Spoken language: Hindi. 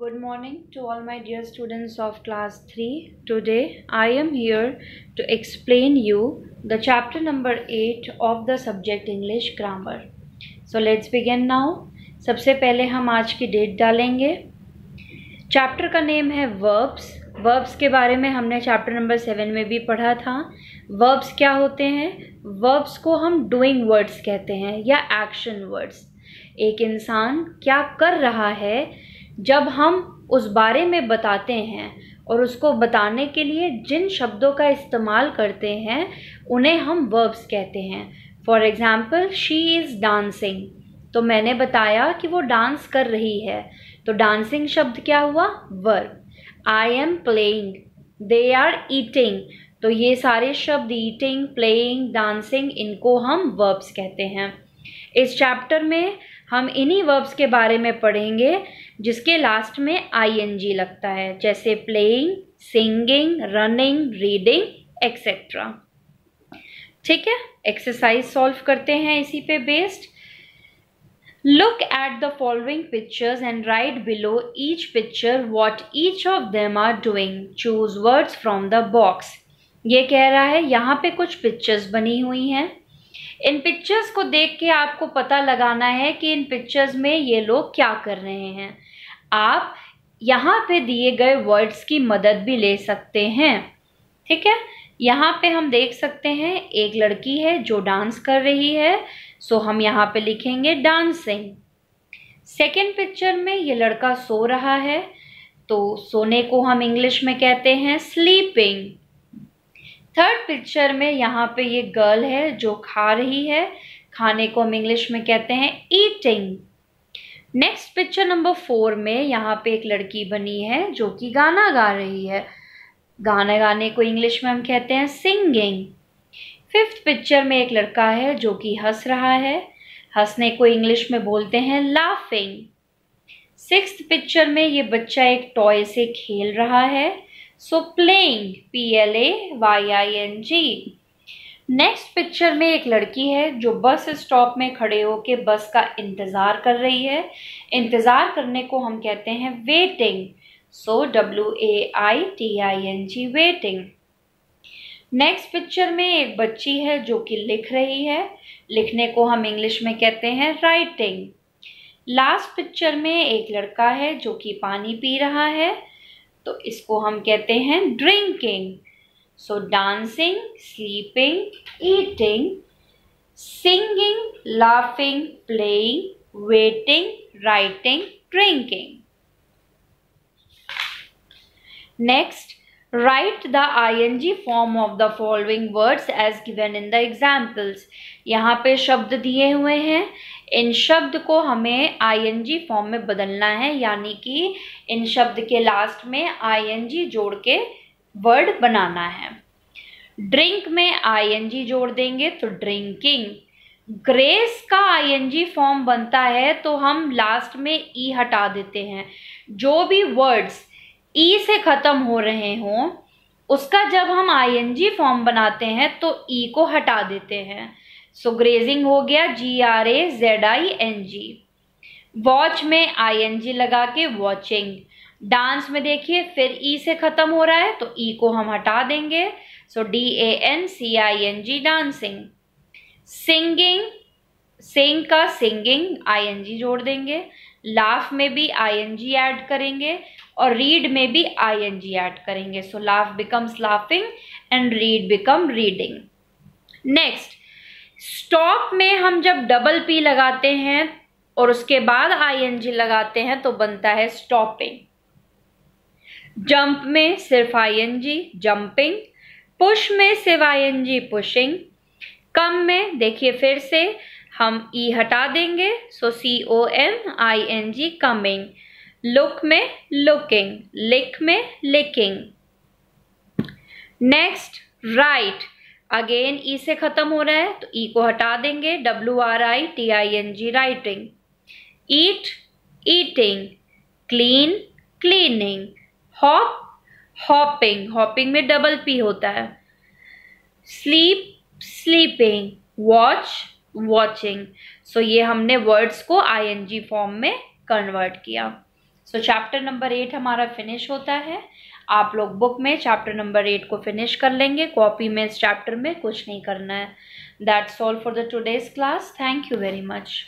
Good morning to all my dear students of class 3. Today I am here to explain you the chapter number 8 of the subject English grammar. So let's begin now. सबसे पहले हम आज की डेट डालेंगे चैप्टर का नेम है वर्ब्स वर्ब्स के बारे में हमने चैप्टर नंबर सेवन में भी पढ़ा था वर्ब्स क्या होते हैं वर्ब्स को हम डूइंग वर्ड्स कहते हैं या एक्शन वर्ड्स एक इंसान क्या कर रहा है जब हम उस बारे में बताते हैं और उसको बताने के लिए जिन शब्दों का इस्तेमाल करते हैं उन्हें हम वर्ब्स कहते हैं for example she is dancing तो मैंने बताया कि वो डांस कर रही है तो डांसिंग शब्द क्या हुआ verb I am playing they are eating तो ये सारे शब्द ईटिंग प्लेइंग डांसिंग इनको हम वर्ब्स कहते हैं इस चैप्टर में हम इन्हीं वर्ब्स के बारे में पढ़ेंगे जिसके लास्ट में आई लगता है जैसे playing singing running reading etcetera ठीक है एक्सरसाइज सॉल्व करते हैं इसी पे based look at the following pictures and write below each picture what each of them are doing choose words from the box ये कह रहा है यहाँ पे कुछ पिक्चर्स बनी हुई हैं इन पिक्चर्स को देख के आपको पता लगाना है कि इन पिक्चर्स में ये लोग क्या कर रहे हैं आप यहाँ पे दिए गए वर्ड्स की मदद भी ले सकते हैं ठीक है यहाँ पे हम देख सकते हैं एक लड़की है जो डांस कर रही है सो हम यहाँ पे लिखेंगे डांसिंग सेकेंड पिक्चर में ये लड़का सो रहा है तो सोने को हम इंग्लिश में कहते हैं स्लीपिंग थर्ड पिक्चर में यहाँ पे ये गर्ल है जो खा रही है खाने को हम इंग्लिश में कहते हैं eating next picture number four में यहाँ पे एक लड़की बनी है जो कि गाना गा रही है गाना गाने को इंग्लिश में हम कहते हैं सिंगिंग फिफ्थ पिक्चर में एक लड़का है जो कि हंस रहा है हंसने को इंग्लिश में बोलते हैं लाफिंग सिक्स पिक्चर में ये बच्चा एक टॉय से खेल रहा है so playing P L A Y I N G next picture में एक लड़की है जो बस स्टॉप में खड़े होकर बस का इंतज़ार कर रही है इंतज़ार करने को हम कहते हैं waiting so W A I T I N G waiting next picture में एक बच्ची है जो कि लिख रही है लिखने को हम इंग्लिश में कहते हैं राइटिंग लास्ट पिक्चर में एक लड़का है जो कि पानी पी रहा है तो इसको हम कहते हैं drinking so dancing sleeping eating singing laughing playing waiting writing drinking next right the I N G form of the following words as given in the examples यहाँ पे शब्द दिए हुए हैं इन शब्द को हमें आई एन जी फॉर्म में बदलना है यानी कि इन शब्द के लास्ट में आई एन जी जोड़ के वर्ड बनाना है ड्रिंक में आई एन जी जोड़ देंगे तो ड्रिंकिंग ग्रेस का आई एन जी फॉर्म बनता है तो हम लास्ट में ई e हटा देते हैं जो भी वर्ड्स ई से ख़त्म हो रहे हों उसका जब हम आई फॉर्म बनाते हैं तो ई e को हटा देते हैं सो ग्रेजिंग हो गया G R A Z I N G watch में आई एन जी लगा के वॉचिंग डांस में देखिए फिर ई e से ख़त्म हो रहा है तो ई e को हम हटा देंगे so D A N C I N G dancing singing sing का सिंगिंग आई एन जी जोड़ देंगे लाफ में भी आई एन जी ऐड करेंगे और रीड में भी आई एन जी एड करेंगे so laugh becomes laughing and read become reading next stop में हम जब डबल पी लगाते हैं और उसके बाद आई एन जी लगाते हैं तो बनता है स्टॉपिंग जंप में सिर्फ I N G jumping push में सिर्फ आई एन जी पुशिंग कम में देखिए फिर से हम ई e हटा देंगे so C O M I N G coming look में लुकिंग लिक में licking next right again E से खत्म हो रहा है तो ई e को हटा देंगे W R I T I N G writing eat eating clean cleaning hop hopping hopping में डबल पी होता है sleep sleeping watch watching so ये हमने वर्ड्स को आई एन जी फॉर्म में कन्वर्ट किया सो चैप्टर नंबर एट हमारा फिनिश होता है आप लोग बुक में चैप्टर नंबर एट को फिनिश कर लेंगे कॉपी में इस चैप्टर में कुछ नहीं करना है that's all for the today's class thank you very much